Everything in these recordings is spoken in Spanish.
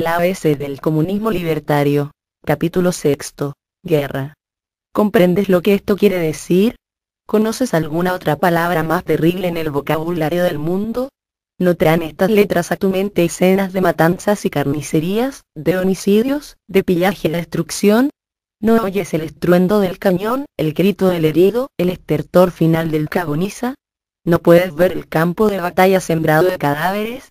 El A.S. del comunismo libertario. Capítulo sexto. Guerra. ¿Comprendes lo que esto quiere decir? ¿Conoces alguna otra palabra más terrible en el vocabulario del mundo? ¿No traen estas letras a tu mente escenas de matanzas y carnicerías, de homicidios, de pillaje y destrucción? ¿No oyes el estruendo del cañón, el grito del herido, el estertor final del cagoniza? ¿No puedes ver el campo de batalla sembrado de cadáveres,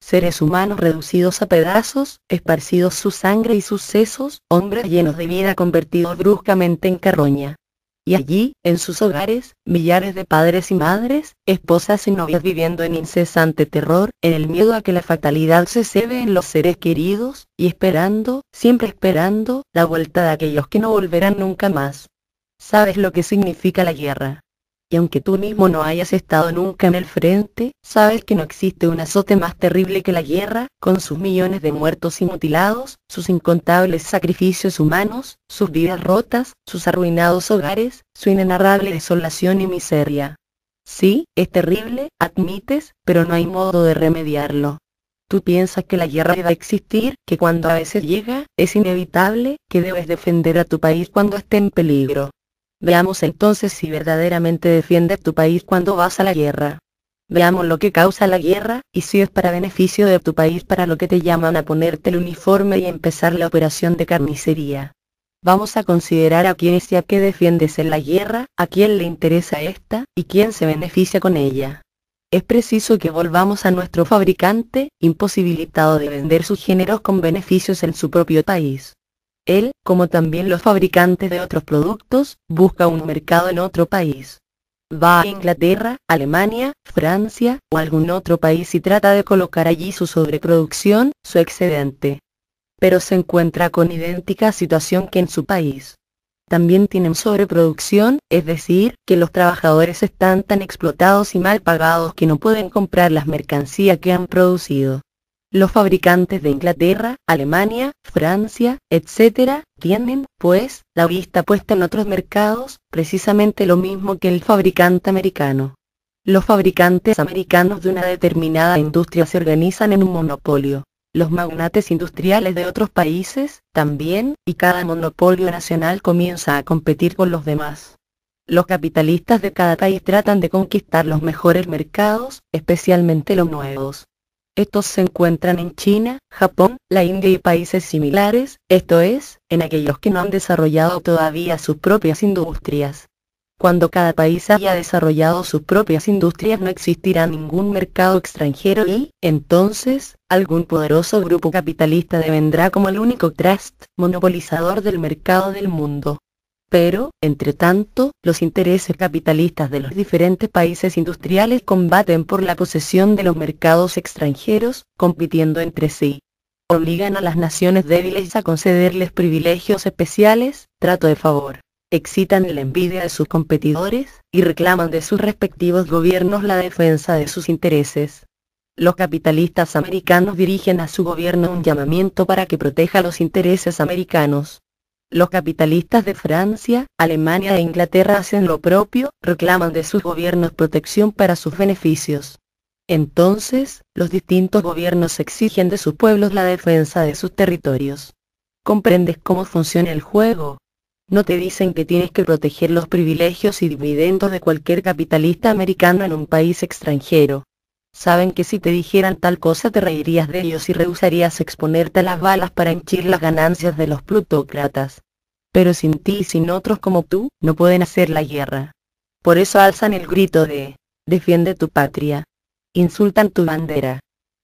seres humanos reducidos a pedazos, esparcidos su sangre y sus sesos, hombres llenos de vida convertidos bruscamente en carroña. Y allí, en sus hogares, millares de padres y madres, esposas y novias viviendo en incesante terror, en el miedo a que la fatalidad se cebe en los seres queridos, y esperando, siempre esperando, la vuelta de aquellos que no volverán nunca más. ¿Sabes lo que significa la guerra? y aunque tú mismo no hayas estado nunca en el frente, sabes que no existe un azote más terrible que la guerra, con sus millones de muertos y mutilados, sus incontables sacrificios humanos, sus vidas rotas, sus arruinados hogares, su inenarrable desolación y miseria. Sí, es terrible, admites, pero no hay modo de remediarlo. Tú piensas que la guerra debe existir, que cuando a veces llega, es inevitable, que debes defender a tu país cuando esté en peligro. Veamos entonces si verdaderamente defiendes tu país cuando vas a la guerra. Veamos lo que causa la guerra, y si es para beneficio de tu país para lo que te llaman a ponerte el uniforme y empezar la operación de carnicería. Vamos a considerar a es y a qué defiendes en la guerra, a quién le interesa esta, y quién se beneficia con ella. Es preciso que volvamos a nuestro fabricante, imposibilitado de vender sus géneros con beneficios en su propio país. Él, como también los fabricantes de otros productos, busca un mercado en otro país. Va a Inglaterra, Alemania, Francia o algún otro país y trata de colocar allí su sobreproducción, su excedente. Pero se encuentra con idéntica situación que en su país. También tienen sobreproducción, es decir, que los trabajadores están tan explotados y mal pagados que no pueden comprar las mercancías que han producido. Los fabricantes de Inglaterra, Alemania, Francia, etc., tienen, pues, la vista puesta en otros mercados, precisamente lo mismo que el fabricante americano. Los fabricantes americanos de una determinada industria se organizan en un monopolio. Los magnates industriales de otros países, también, y cada monopolio nacional comienza a competir con los demás. Los capitalistas de cada país tratan de conquistar los mejores mercados, especialmente los nuevos. Estos se encuentran en China, Japón, la India y países similares, esto es, en aquellos que no han desarrollado todavía sus propias industrias. Cuando cada país haya desarrollado sus propias industrias no existirá ningún mercado extranjero y, entonces, algún poderoso grupo capitalista devendrá como el único trust monopolizador del mercado del mundo. Pero, entre tanto, los intereses capitalistas de los diferentes países industriales combaten por la posesión de los mercados extranjeros, compitiendo entre sí. Obligan a las naciones débiles a concederles privilegios especiales, trato de favor. Excitan la envidia de sus competidores, y reclaman de sus respectivos gobiernos la defensa de sus intereses. Los capitalistas americanos dirigen a su gobierno un llamamiento para que proteja los intereses americanos, los capitalistas de Francia, Alemania e Inglaterra hacen lo propio, reclaman de sus gobiernos protección para sus beneficios. Entonces, los distintos gobiernos exigen de sus pueblos la defensa de sus territorios. ¿Comprendes cómo funciona el juego? No te dicen que tienes que proteger los privilegios y dividendos de cualquier capitalista americano en un país extranjero. Saben que si te dijeran tal cosa te reirías de ellos y rehusarías exponerte a las balas para henchir las ganancias de los plutócratas. Pero sin ti y sin otros como tú, no pueden hacer la guerra. Por eso alzan el grito de, defiende tu patria. Insultan tu bandera.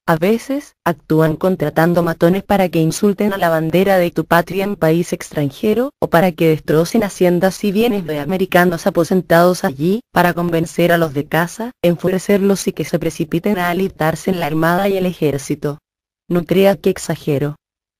A veces, actúan contratando matones para que insulten a la bandera de tu patria en país extranjero, o para que destrocen haciendas y bienes de americanos aposentados allí, para convencer a los de casa, enfurecerlos y que se precipiten a alistarse en la armada y el ejército. No crea que exagero.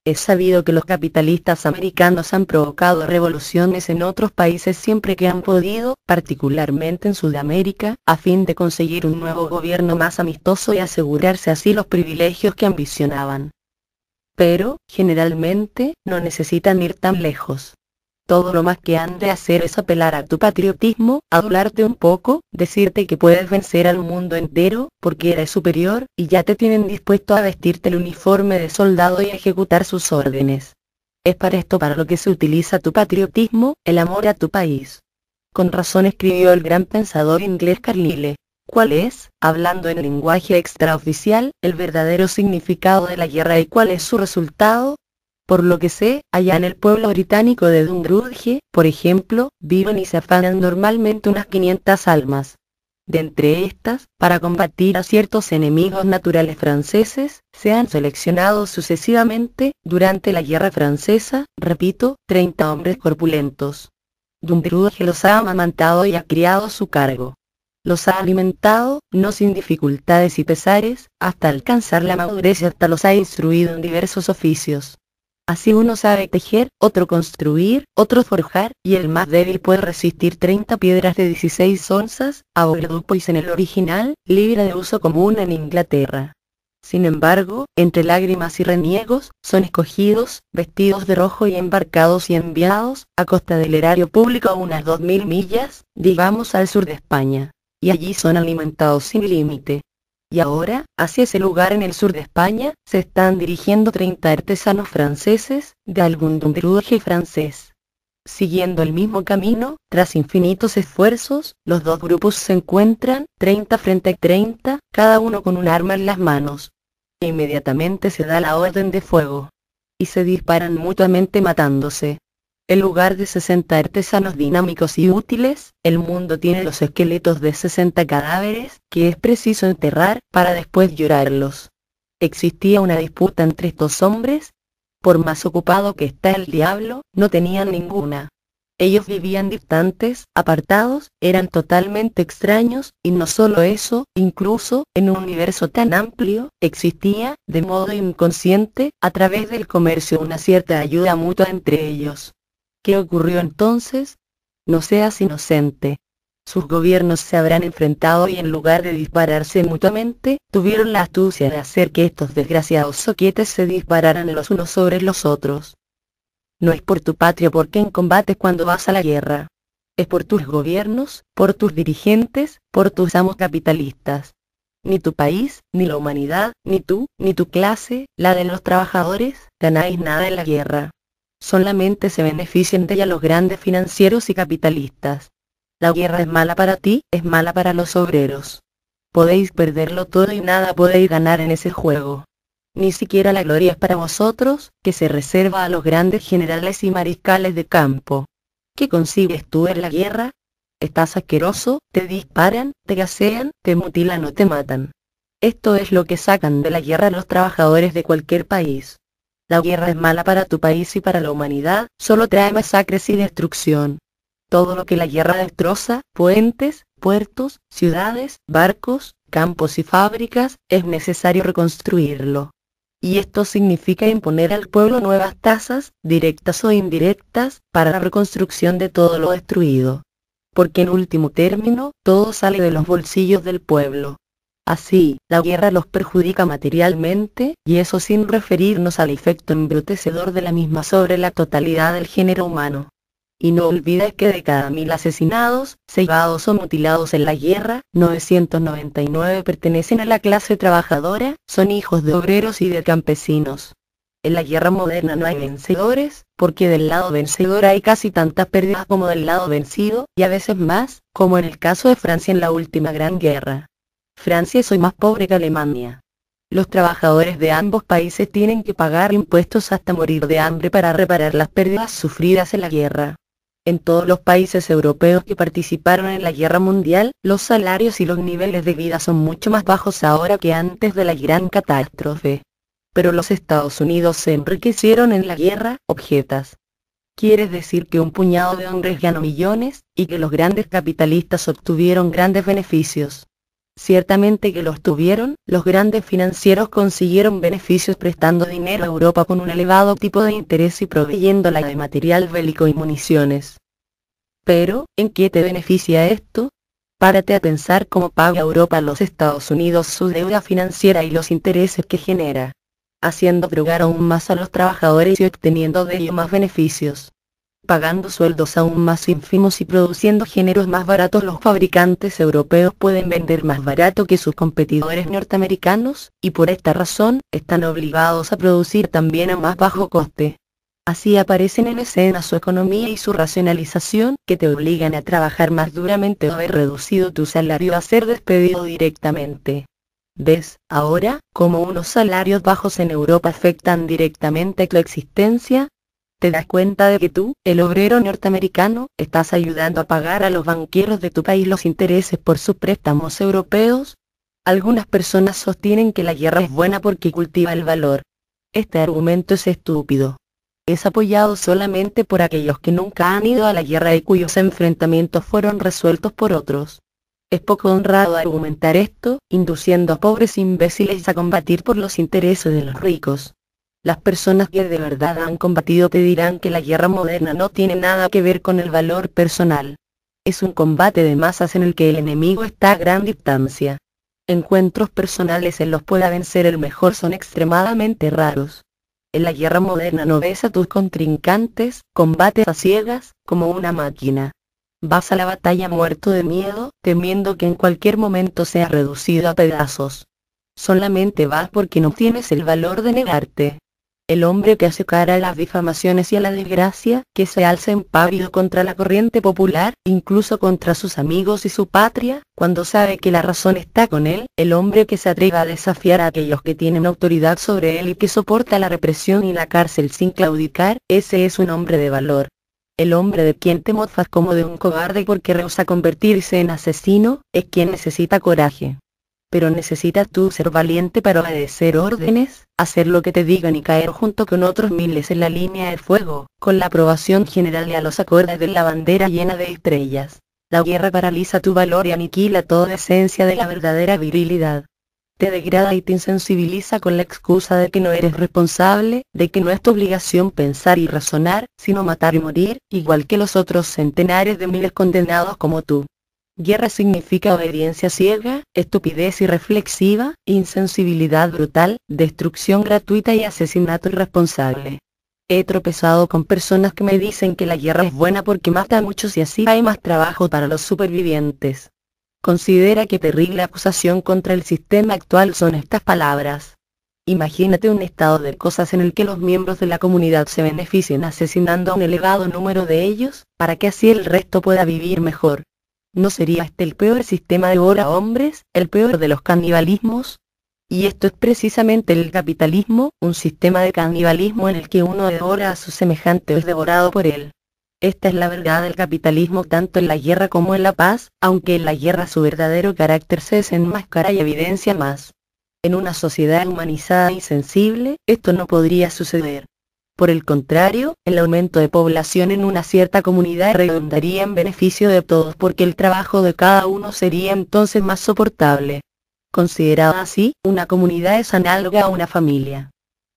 Es sabido que los capitalistas americanos han provocado revoluciones en otros países siempre que han podido, particularmente en Sudamérica, a fin de conseguir un nuevo gobierno más amistoso y asegurarse así los privilegios que ambicionaban. Pero, generalmente, no necesitan ir tan lejos. Todo lo más que han de hacer es apelar a tu patriotismo, adularte un poco, decirte que puedes vencer al mundo entero, porque eres superior, y ya te tienen dispuesto a vestirte el uniforme de soldado y ejecutar sus órdenes. Es para esto para lo que se utiliza tu patriotismo, el amor a tu país. Con razón escribió el gran pensador inglés Carlyle. ¿Cuál es, hablando en lenguaje extraoficial, el verdadero significado de la guerra y cuál es su resultado? Por lo que sé, allá en el pueblo británico de Dunbrudge, por ejemplo, viven y se afanan normalmente unas 500 almas. De entre estas, para combatir a ciertos enemigos naturales franceses, se han seleccionado sucesivamente, durante la guerra francesa, repito, 30 hombres corpulentos. Dunbrudge los ha amamantado y ha criado su cargo. Los ha alimentado, no sin dificultades y pesares, hasta alcanzar la madurez y hasta los ha instruido en diversos oficios. Así uno sabe tejer, otro construir, otro forjar, y el más débil puede resistir 30 piedras de 16 onzas, a y en el original, libre de uso común en Inglaterra. Sin embargo, entre lágrimas y reniegos, son escogidos, vestidos de rojo y embarcados y enviados, a costa del erario público a unas 2.000 millas, digamos al sur de España. Y allí son alimentados sin límite y ahora, hacia ese lugar en el sur de España, se están dirigiendo 30 artesanos franceses, de algún y francés. Siguiendo el mismo camino, tras infinitos esfuerzos, los dos grupos se encuentran, 30 frente a 30, cada uno con un arma en las manos. E inmediatamente se da la orden de fuego. Y se disparan mutuamente matándose en lugar de 60 artesanos dinámicos y útiles, el mundo tiene los esqueletos de 60 cadáveres, que es preciso enterrar, para después llorarlos. Existía una disputa entre estos hombres, por más ocupado que está el diablo, no tenían ninguna. Ellos vivían distantes, apartados, eran totalmente extraños, y no solo eso, incluso, en un universo tan amplio, existía, de modo inconsciente, a través del comercio una cierta ayuda mutua entre ellos. ¿Qué ocurrió entonces? No seas inocente. Sus gobiernos se habrán enfrentado y en lugar de dispararse mutuamente, tuvieron la astucia de hacer que estos desgraciados soquetes se dispararan los unos sobre los otros. No es por tu patria porque en combates cuando vas a la guerra. Es por tus gobiernos, por tus dirigentes, por tus amos capitalistas. Ni tu país, ni la humanidad, ni tú, ni tu clase, la de los trabajadores, ganáis nada en la guerra. Solamente se benefician de ella los grandes financieros y capitalistas. La guerra es mala para ti, es mala para los obreros. Podéis perderlo todo y nada podéis ganar en ese juego. Ni siquiera la gloria es para vosotros, que se reserva a los grandes generales y mariscales de campo. ¿Qué consigues tú en la guerra? Estás asqueroso, te disparan, te gasean, te mutilan o te matan. Esto es lo que sacan de la guerra los trabajadores de cualquier país. La guerra es mala para tu país y para la humanidad, solo trae masacres y destrucción. Todo lo que la guerra destroza, puentes, puertos, ciudades, barcos, campos y fábricas, es necesario reconstruirlo. Y esto significa imponer al pueblo nuevas tasas, directas o indirectas, para la reconstrucción de todo lo destruido. Porque en último término, todo sale de los bolsillos del pueblo. Así, la guerra los perjudica materialmente, y eso sin referirnos al efecto embrutecedor de la misma sobre la totalidad del género humano. Y no olvides que de cada mil asesinados, cegados o mutilados en la guerra, 999 pertenecen a la clase trabajadora, son hijos de obreros y de campesinos. En la guerra moderna no hay vencedores, porque del lado vencedor hay casi tantas pérdidas como del lado vencido, y a veces más, como en el caso de Francia en la última Gran Guerra. Francia es hoy más pobre que Alemania. Los trabajadores de ambos países tienen que pagar impuestos hasta morir de hambre para reparar las pérdidas sufridas en la guerra. En todos los países europeos que participaron en la guerra mundial, los salarios y los niveles de vida son mucho más bajos ahora que antes de la gran catástrofe. Pero los Estados Unidos se enriquecieron en la guerra, objetas. ¿Quieres decir que un puñado de hombres ganó millones, y que los grandes capitalistas obtuvieron grandes beneficios? Ciertamente que los tuvieron, los grandes financieros consiguieron beneficios prestando dinero a Europa con un elevado tipo de interés y proveyéndola de material bélico y municiones. Pero, ¿en qué te beneficia esto? Párate a pensar cómo paga Europa a los Estados Unidos su deuda financiera y los intereses que genera, haciendo drogar aún más a los trabajadores y obteniendo de ello más beneficios pagando sueldos aún más ínfimos y produciendo géneros más baratos los fabricantes europeos pueden vender más barato que sus competidores norteamericanos, y por esta razón, están obligados a producir también a más bajo coste. Así aparecen en escena su economía y su racionalización, que te obligan a trabajar más duramente o haber reducido tu salario a ser despedido directamente. ¿Ves, ahora, cómo unos salarios bajos en Europa afectan directamente a tu existencia? te das cuenta de que tú, el obrero norteamericano, estás ayudando a pagar a los banqueros de tu país los intereses por sus préstamos europeos? Algunas personas sostienen que la guerra es buena porque cultiva el valor. Este argumento es estúpido. Es apoyado solamente por aquellos que nunca han ido a la guerra y cuyos enfrentamientos fueron resueltos por otros. Es poco honrado argumentar esto, induciendo a pobres imbéciles a combatir por los intereses de los ricos. Las personas que de verdad han combatido te dirán que la guerra moderna no tiene nada que ver con el valor personal. Es un combate de masas en el que el enemigo está a gran distancia. Encuentros personales en los pueda vencer el mejor son extremadamente raros. En la guerra moderna no ves a tus contrincantes, combates a ciegas, como una máquina. Vas a la batalla muerto de miedo, temiendo que en cualquier momento sea reducido a pedazos. Solamente vas porque no tienes el valor de negarte el hombre que hace cara a las difamaciones y a la desgracia, que se alza impávido contra la corriente popular, incluso contra sus amigos y su patria, cuando sabe que la razón está con él, el hombre que se atreve a desafiar a aquellos que tienen autoridad sobre él y que soporta la represión y la cárcel sin claudicar, ese es un hombre de valor. El hombre de quien te mofas como de un cobarde porque rehúsa convertirse en asesino, es quien necesita coraje pero necesitas tú ser valiente para obedecer órdenes, hacer lo que te digan y caer junto con otros miles en la línea de fuego, con la aprobación general y a los acordes de la bandera llena de estrellas. La guerra paraliza tu valor y aniquila toda esencia de la verdadera virilidad. Te degrada y te insensibiliza con la excusa de que no eres responsable, de que no es tu obligación pensar y razonar, sino matar y morir, igual que los otros centenares de miles condenados como tú. Guerra significa obediencia ciega, estupidez irreflexiva, insensibilidad brutal, destrucción gratuita y asesinato irresponsable. He tropezado con personas que me dicen que la guerra es buena porque mata a muchos y así hay más trabajo para los supervivientes. Considera que terrible acusación contra el sistema actual son estas palabras. Imagínate un estado de cosas en el que los miembros de la comunidad se beneficien asesinando a un elevado número de ellos, para que así el resto pueda vivir mejor. ¿No sería este el peor sistema de a hombres, el peor de los canibalismos? Y esto es precisamente el capitalismo, un sistema de canibalismo en el que uno devora a su semejante o es devorado por él. Esta es la verdad del capitalismo tanto en la guerra como en la paz, aunque en la guerra su verdadero carácter se desenmascara y evidencia más. En una sociedad humanizada y sensible, esto no podría suceder. Por el contrario, el aumento de población en una cierta comunidad redundaría en beneficio de todos porque el trabajo de cada uno sería entonces más soportable. Considerada así, una comunidad es análoga a una familia.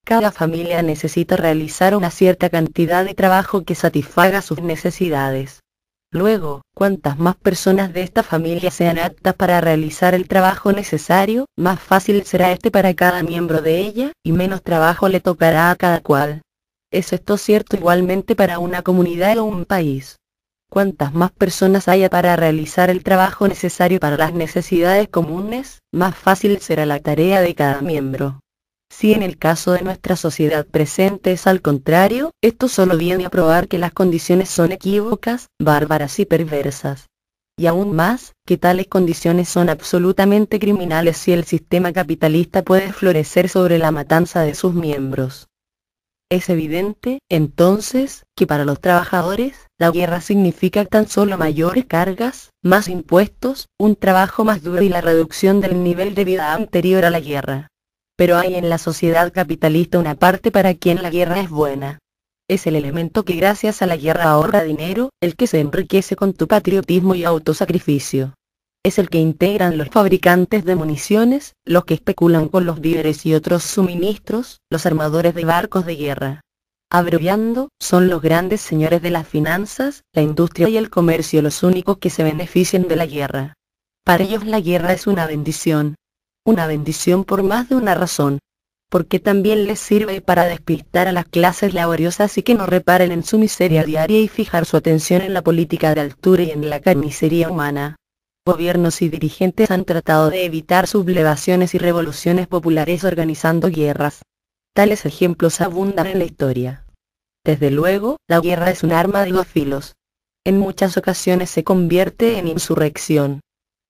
Cada familia necesita realizar una cierta cantidad de trabajo que satisfaga sus necesidades. Luego, cuantas más personas de esta familia sean aptas para realizar el trabajo necesario, más fácil será este para cada miembro de ella, y menos trabajo le tocará a cada cual. ¿Es esto cierto igualmente para una comunidad o un país? Cuantas más personas haya para realizar el trabajo necesario para las necesidades comunes, más fácil será la tarea de cada miembro. Si en el caso de nuestra sociedad presente es al contrario, esto solo viene a probar que las condiciones son equívocas, bárbaras y perversas. Y aún más, que tales condiciones son absolutamente criminales si el sistema capitalista puede florecer sobre la matanza de sus miembros. Es evidente, entonces, que para los trabajadores, la guerra significa tan solo mayores cargas, más impuestos, un trabajo más duro y la reducción del nivel de vida anterior a la guerra. Pero hay en la sociedad capitalista una parte para quien la guerra es buena es el elemento que gracias a la guerra ahorra dinero, el que se enriquece con tu patriotismo y autosacrificio es el que integran los fabricantes de municiones, los que especulan con los víveres y otros suministros, los armadores de barcos de guerra. Abreviando, son los grandes señores de las finanzas, la industria y el comercio los únicos que se benefician de la guerra. Para ellos la guerra es una bendición. Una bendición por más de una razón. Porque también les sirve para despistar a las clases laboriosas y que no reparen en su miseria diaria y fijar su atención en la política de altura y en la carnicería humana gobiernos y dirigentes han tratado de evitar sublevaciones y revoluciones populares organizando guerras. Tales ejemplos abundan en la historia. Desde luego, la guerra es un arma de dos filos. En muchas ocasiones se convierte en insurrección.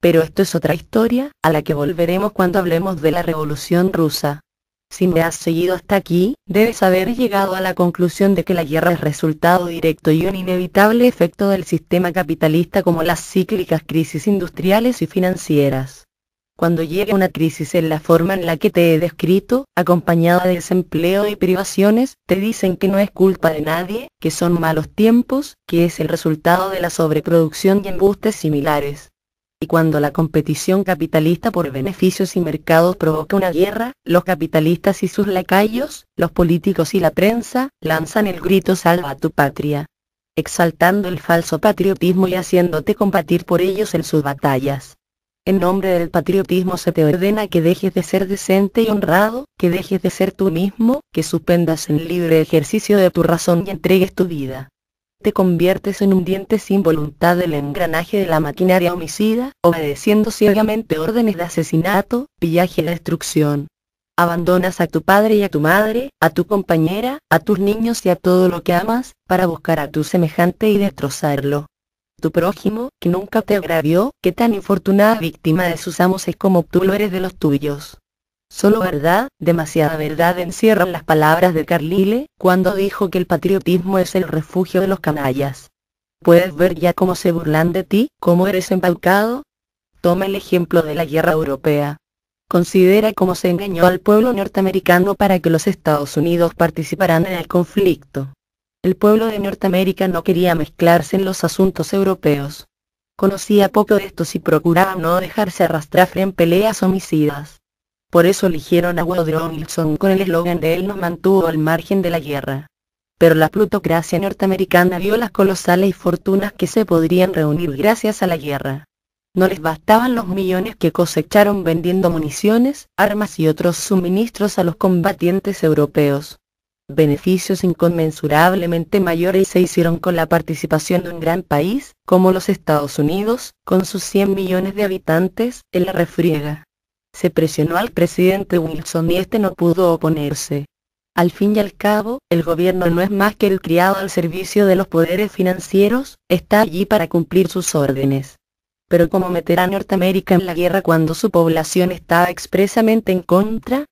Pero esto es otra historia, a la que volveremos cuando hablemos de la Revolución Rusa. Si me has seguido hasta aquí, debes haber llegado a la conclusión de que la guerra es resultado directo y un inevitable efecto del sistema capitalista como las cíclicas crisis industriales y financieras. Cuando llega una crisis en la forma en la que te he descrito, acompañada de desempleo y privaciones, te dicen que no es culpa de nadie, que son malos tiempos, que es el resultado de la sobreproducción y embustes similares y cuando la competición capitalista por beneficios y mercados provoca una guerra, los capitalistas y sus lacayos, los políticos y la prensa, lanzan el grito salva tu patria, exaltando el falso patriotismo y haciéndote combatir por ellos en sus batallas. En nombre del patriotismo se te ordena que dejes de ser decente y honrado, que dejes de ser tú mismo, que suspendas el libre ejercicio de tu razón y entregues tu vida te conviertes en un diente sin voluntad del engranaje de la maquinaria homicida, obedeciendo ciegamente órdenes de asesinato, pillaje y destrucción. Abandonas a tu padre y a tu madre, a tu compañera, a tus niños y a todo lo que amas, para buscar a tu semejante y destrozarlo. Tu prójimo, que nunca te agravió, que tan infortunada víctima de sus amos es como tú lo eres de los tuyos. Solo verdad, demasiada verdad encierran las palabras de Carlile, cuando dijo que el patriotismo es el refugio de los canallas. Puedes ver ya cómo se burlan de ti, cómo eres embaucado? Toma el ejemplo de la guerra europea. Considera cómo se engañó al pueblo norteamericano para que los Estados Unidos participaran en el conflicto. El pueblo de Norteamérica no quería mezclarse en los asuntos europeos. Conocía poco de estos y procuraba no dejarse arrastrar en peleas homicidas. Por eso eligieron a Woodrow Wilson con el eslogan de él nos mantuvo al margen de la guerra. Pero la plutocracia norteamericana vio las colosales fortunas que se podrían reunir gracias a la guerra. No les bastaban los millones que cosecharon vendiendo municiones, armas y otros suministros a los combatientes europeos. Beneficios inconmensurablemente mayores se hicieron con la participación de un gran país, como los Estados Unidos, con sus 100 millones de habitantes, en la refriega. Se presionó al presidente Wilson y este no pudo oponerse. Al fin y al cabo, el gobierno no es más que el criado al servicio de los poderes financieros, está allí para cumplir sus órdenes. Pero ¿cómo meterá Norteamérica en la guerra cuando su población estaba expresamente en contra?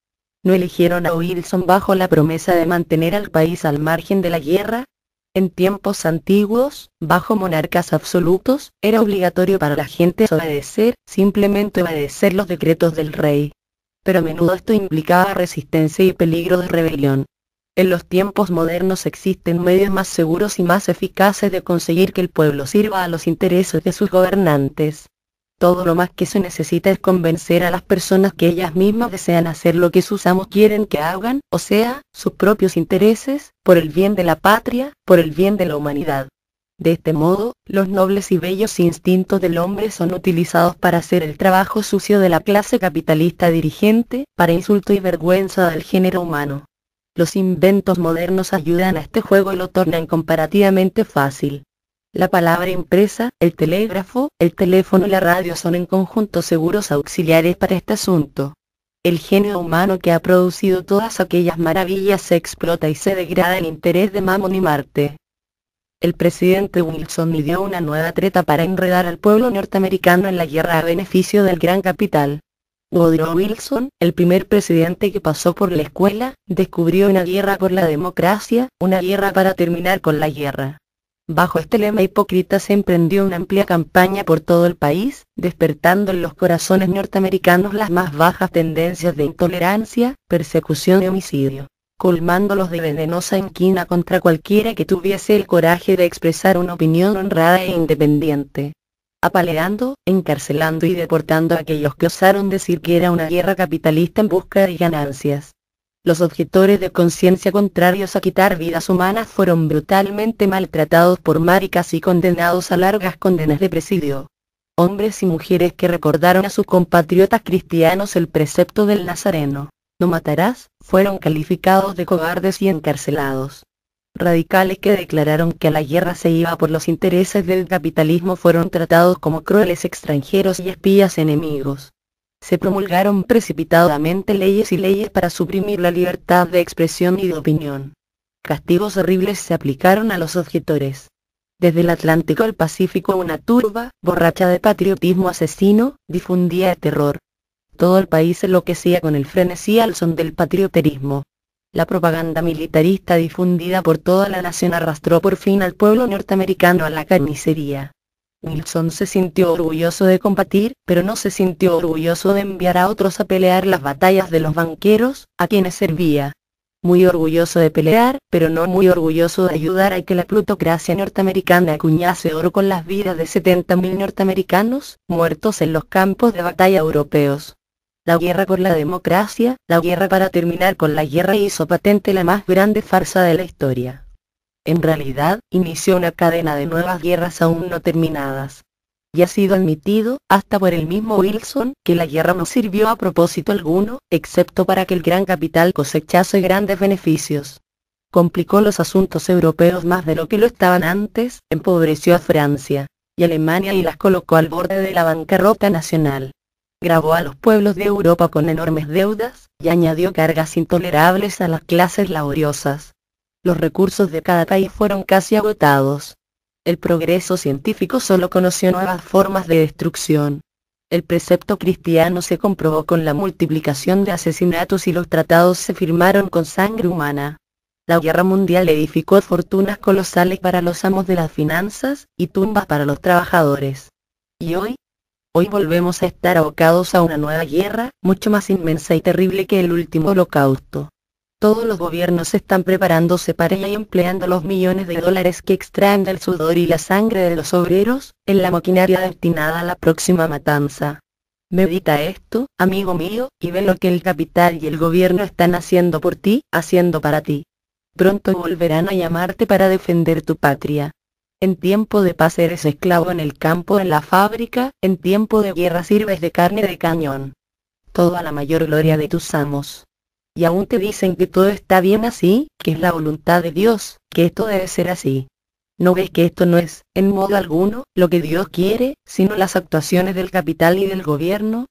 ¿No eligieron a Wilson bajo la promesa de mantener al país al margen de la guerra? En tiempos antiguos, bajo monarcas absolutos, era obligatorio para la gente obedecer, simplemente obedecer los decretos del rey. Pero a menudo esto implicaba resistencia y peligro de rebelión. En los tiempos modernos existen medios más seguros y más eficaces de conseguir que el pueblo sirva a los intereses de sus gobernantes. Todo lo más que se necesita es convencer a las personas que ellas mismas desean hacer lo que sus amos quieren que hagan, o sea, sus propios intereses, por el bien de la patria, por el bien de la humanidad. De este modo, los nobles y bellos instintos del hombre son utilizados para hacer el trabajo sucio de la clase capitalista dirigente, para insulto y vergüenza del género humano. Los inventos modernos ayudan a este juego y lo tornan comparativamente fácil. La palabra impresa, el telégrafo, el teléfono y la radio son en conjunto seguros auxiliares para este asunto. El genio humano que ha producido todas aquellas maravillas se explota y se degrada en interés de Mamón y Marte. El presidente Wilson midió una nueva treta para enredar al pueblo norteamericano en la guerra a beneficio del gran capital. Woodrow Wilson, el primer presidente que pasó por la escuela, descubrió una guerra por la democracia, una guerra para terminar con la guerra. Bajo este lema hipócrita se emprendió una amplia campaña por todo el país, despertando en los corazones norteamericanos las más bajas tendencias de intolerancia, persecución y homicidio, colmándolos de venenosa inquina contra cualquiera que tuviese el coraje de expresar una opinión honrada e independiente apaleando, encarcelando y deportando a aquellos que osaron decir que era una guerra capitalista en busca de ganancias. Los objetores de conciencia contrarios a quitar vidas humanas fueron brutalmente maltratados por maricas y condenados a largas condenas de presidio. Hombres y mujeres que recordaron a sus compatriotas cristianos el precepto del Nazareno, no matarás, fueron calificados de cobardes y encarcelados. Radicales que declararon que a la guerra se iba por los intereses del capitalismo fueron tratados como crueles extranjeros y espías enemigos se promulgaron precipitadamente leyes y leyes para suprimir la libertad de expresión y de opinión. Castigos horribles se aplicaron a los objetores. Desde el Atlántico al Pacífico una turba, borracha de patriotismo asesino, difundía el terror. Todo el país enloquecía con el frenesí al son del patrioterismo. La propaganda militarista difundida por toda la nación arrastró por fin al pueblo norteamericano a la carnicería. Wilson se sintió orgulloso de combatir, pero no se sintió orgulloso de enviar a otros a pelear las batallas de los banqueros, a quienes servía. Muy orgulloso de pelear, pero no muy orgulloso de ayudar a que la plutocracia norteamericana acuñase oro con las vidas de 70.000 norteamericanos, muertos en los campos de batalla europeos. La guerra por la democracia, la guerra para terminar con la guerra hizo patente la más grande farsa de la historia en realidad, inició una cadena de nuevas guerras aún no terminadas. Y ha sido admitido, hasta por el mismo Wilson, que la guerra no sirvió a propósito alguno, excepto para que el gran capital cosechase grandes beneficios. Complicó los asuntos europeos más de lo que lo estaban antes, empobreció a Francia y Alemania y las colocó al borde de la bancarrota nacional. Grabó a los pueblos de Europa con enormes deudas, y añadió cargas intolerables a las clases laboriosas los recursos de cada país fueron casi agotados. El progreso científico solo conoció nuevas formas de destrucción. El precepto cristiano se comprobó con la multiplicación de asesinatos y los tratados se firmaron con sangre humana. La guerra mundial edificó fortunas colosales para los amos de las finanzas y tumbas para los trabajadores. Y hoy, hoy volvemos a estar abocados a una nueva guerra, mucho más inmensa y terrible que el último holocausto. Todos los gobiernos están preparándose para ella y empleando los millones de dólares que extraen del sudor y la sangre de los obreros, en la maquinaria destinada a la próxima matanza. Medita esto, amigo mío, y ve lo que el capital y el gobierno están haciendo por ti, haciendo para ti. Pronto volverán a llamarte para defender tu patria. En tiempo de paz eres esclavo en el campo, en la fábrica, en tiempo de guerra sirves de carne de cañón. Todo a la mayor gloria de tus amos y aún te dicen que todo está bien así, que es la voluntad de Dios, que esto debe ser así. ¿No ves que esto no es, en modo alguno, lo que Dios quiere, sino las actuaciones del capital y del gobierno?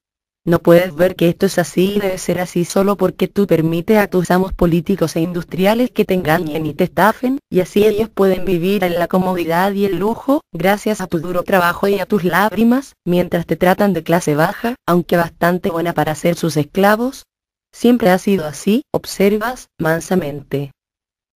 ¿No puedes ver que esto es así y debe ser así solo porque tú permites a tus amos políticos e industriales que te engañen y te estafen, y así ellos pueden vivir en la comodidad y el lujo, gracias a tu duro trabajo y a tus lágrimas, mientras te tratan de clase baja, aunque bastante buena para ser sus esclavos? Siempre ha sido así, observas, mansamente.